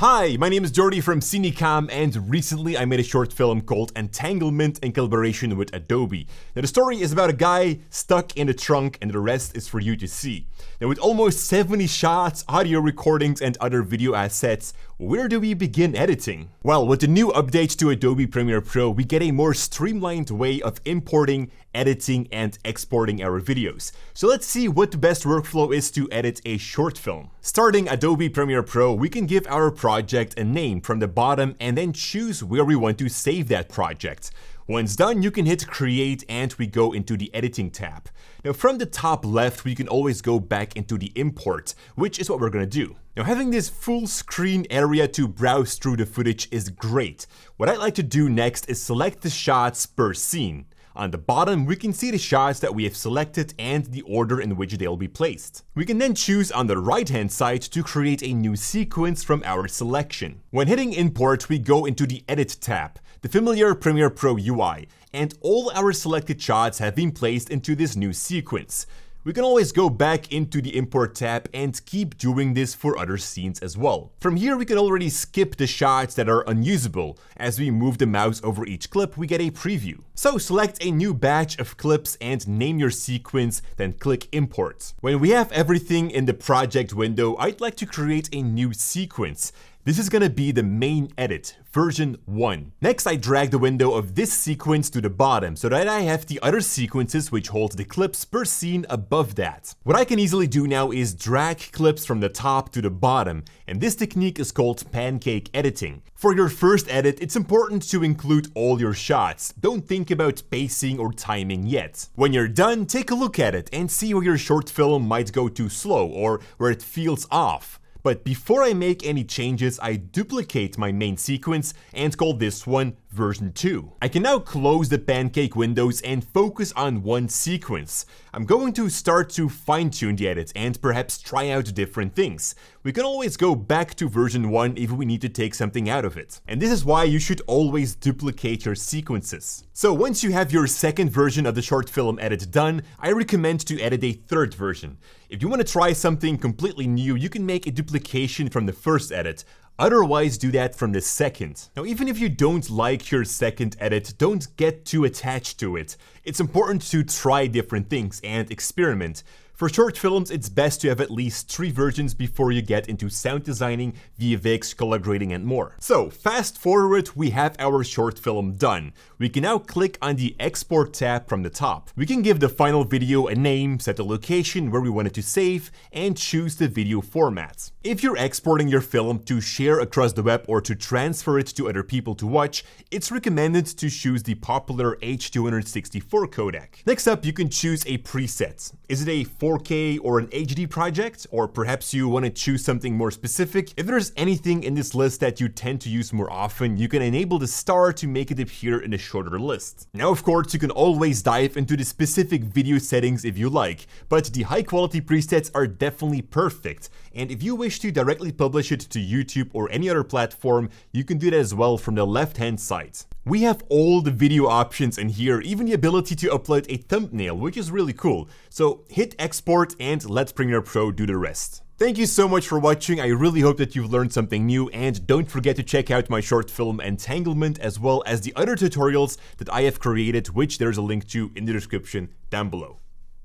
Hi, my name is Jordy from Cinecom, and recently I made a short film called Entanglement in collaboration with Adobe. Now, the story is about a guy stuck in a trunk, and the rest is for you to see. Now, with almost 70 shots, audio recordings, and other video assets, where do we begin editing? Well, with the new updates to Adobe Premiere Pro, we get a more streamlined way of importing, editing, and exporting our videos. So let's see what the best workflow is to edit a short film. Starting Adobe Premiere Pro, we can give our project a name from the bottom and then choose where we want to save that project. Once done, you can hit create and we go into the editing tab. Now from the top left, we can always go back into the import, which is what we're gonna do. Now having this full screen area to browse through the footage is great. What I'd like to do next is select the shots per scene. On the bottom, we can see the shots that we have selected and the order in which they'll be placed. We can then choose on the right hand side to create a new sequence from our selection. When hitting import, we go into the edit tab, the familiar Premiere Pro UI, and all our selected shots have been placed into this new sequence. We can always go back into the import tab and keep doing this for other scenes as well. From here we can already skip the shots that are unusable. As we move the mouse over each clip we get a preview. So select a new batch of clips and name your sequence, then click import. When we have everything in the project window, I'd like to create a new sequence this is gonna be the main edit, version 1. Next I drag the window of this sequence to the bottom so that I have the other sequences which hold the clips per scene above that. What I can easily do now is drag clips from the top to the bottom and this technique is called pancake editing. For your first edit it's important to include all your shots, don't think about pacing or timing yet. When you're done take a look at it and see where your short film might go too slow or where it feels off. But before I make any changes, I duplicate my main sequence and call this one version 2. I can now close the pancake windows and focus on one sequence. I'm going to start to fine tune the edit and perhaps try out different things. We can always go back to version 1 if we need to take something out of it. And this is why you should always duplicate your sequences. So once you have your second version of the short film edit done, I recommend to edit a third version. If you want to try something completely new, you can make a duplication from the first edit. Otherwise, do that from the second. Now, even if you don't like your second edit, don't get too attached to it. It's important to try different things and experiment. For short films, it's best to have at least three versions before you get into sound designing, VFX, color grading, and more. So fast forward, we have our short film done. We can now click on the Export tab from the top. We can give the final video a name, set the location where we want it to save, and choose the video format. If you're exporting your film to share across the web or to transfer it to other people to watch, it's recommended to choose the popular H264 codec. Next up, you can choose a preset. Is it a 4K or an HD project, or perhaps you want to choose something more specific. If there's anything in this list that you tend to use more often, you can enable the star to make it appear in a shorter list. Now, of course, you can always dive into the specific video settings if you like, but the high quality presets are definitely perfect. And if you wish to directly publish it to YouTube or any other platform, you can do that as well from the left hand side. We have all the video options in here, even the ability to upload a thumbnail, which is really cool. So hit export and let Premiere Pro do the rest. Thank you so much for watching, I really hope that you've learned something new and don't forget to check out my short film Entanglement as well as the other tutorials that I have created which there's a link to in the description down below.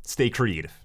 Stay creative.